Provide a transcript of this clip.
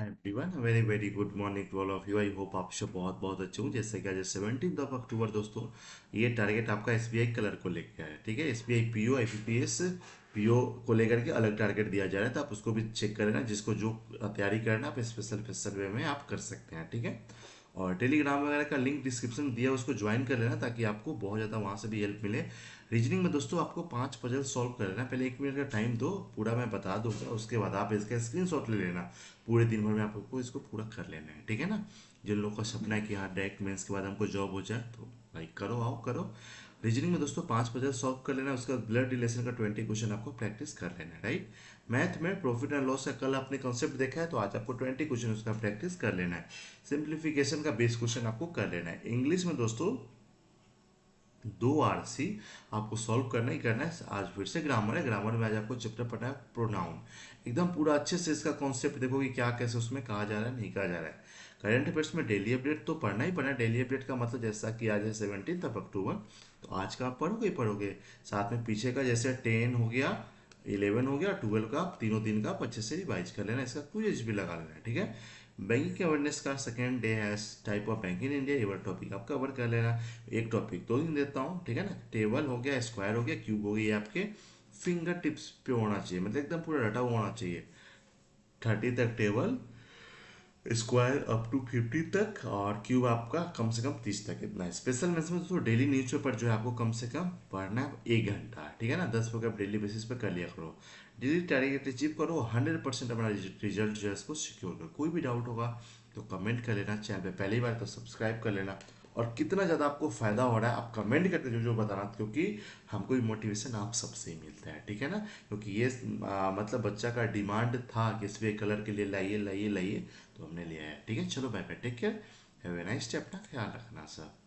everyone very very good morning to all of you I hope आप सब बहुत बहुत अच्छे हूँ जैसे कि आज सेवनटीन ऑफ अक्टूबर दोस्तों ये टारगेट आपका एस कलर को लेकर है ठीक है S B I P O I P P S P O को लेकर के अलग टारगेट दिया जा रहा है तो आप उसको भी चेक कर लेना जिसको जो तैयारी करना आप स्पेशल स्पेशल वे में आप कर सकते हैं ठीक है और टेलीग्राम वगैरह का लिंक डिस्क्रिप्शन दिया उसको ज्वाइन कर लेना ताकि आपको बहुत ज़्यादा वहाँ से भी हेल्प मिले रीजनिंग में दोस्तों आपको पांच पजल सॉल्व कर लेना पहले एक मिनट का टाइम दो पूरा मैं बता दूंगा उसके बाद आप इसका स्क्रीन ले लेना पूरे दिन भर में आपको इसको पूरा कर लेना है ठीक है ना जिन लोगों का सपना है कि हाँ डायरेक्ट मेंस के बाद हमको जॉब हो जाए तो लाइक करो आओ करो रीजनिंग में दोस्तों पाँच पजल सॉल्व कर लेना उसका ब्लड रिलेशन का ट्वेंटी क्वेश्चन आपको प्रैक्टिस कर लेना राइट मैथ में प्रॉफिट एंड लॉस का कल आपने कॉन्सेप्ट देखा है तो आज आपको ट्वेंटी क्वेश्चन उसका प्रैक्टिस कर लेना है सिंप्लीफिकेशन का बेस क्वेश्चन आपको कर लेना है इंग्लिश में दोस्तों दो आर सी आपको सॉल्व करना ही करना है आज फिर से ग्रामर है ग्रामर में आज आपको चैप्टर पढ़ना है प्रोनाउन एकदम पूरा अच्छे से इसका कॉन्सेप्ट देखो कि क्या कैसे उसमें कहा जा रहा है नहीं कहा जा रहा है करंट अफेयर्स में डेली अपडेट तो पढ़ना ही पड़ना है डेली अपडेट का मतलब जैसा कि आज है सेवनटीन अक्टूबर तो आज का आप पढ़ोगे ही पढ़ोगे साथ में पीछे का जैसे टेन हो गया इलेवन हो गया ट्वेल्व का तीनों तीन का आप से से रिवाइज कर लेना इसका क्विज भी लगा लेना ठीक है बैंकिंग अवेयरनेस का सेकेंड डे है type of banking in India ये वाला टॉपिक आप कवर कर लेना एक टॉपिक दो दिन देता हूँ ठीक है ना टेबल हो गया स्क्वायर हो गया क्यूब हो गया आपके फिंगर टिप्स पे होना चाहिए मतलब एकदम पूरा डाटा होना चाहिए थर्टी तक table square up to fifty तक और क्यूब आपका कम से कम तीस तक इतना स्पेशल में तो डेली न्यूज़पेपर जो है आपको कम से कम पढ़ना है एक घंटा ठीक है ना दस वक्त आप डेली बेसिस पर कर लिया करो डेली टारगेट अचीव करो हंड्रेड परसेंट अपना रिजल्ट जो है उसको सिक्योर करो कोई भी डाउट होगा तो कमेंट कर लेना चैनल पर पहली बार तो सब्सक्राइब कर लेना और कितना ज़्यादा आपको फ़ायदा हो रहा है आप कमेंट करके जो जो बताना क्योंकि हमको भी मोटिवेशन आप सबसे ही मिलता है ठीक है ना क्योंकि ये आ, मतलब बच्चा का डिमांड था कि इस कलर के लिए लाइए लाइए लाइए तो हमने लिया है ठीक है चलो bye bye take care a nice day अपना ख्याल रखना सर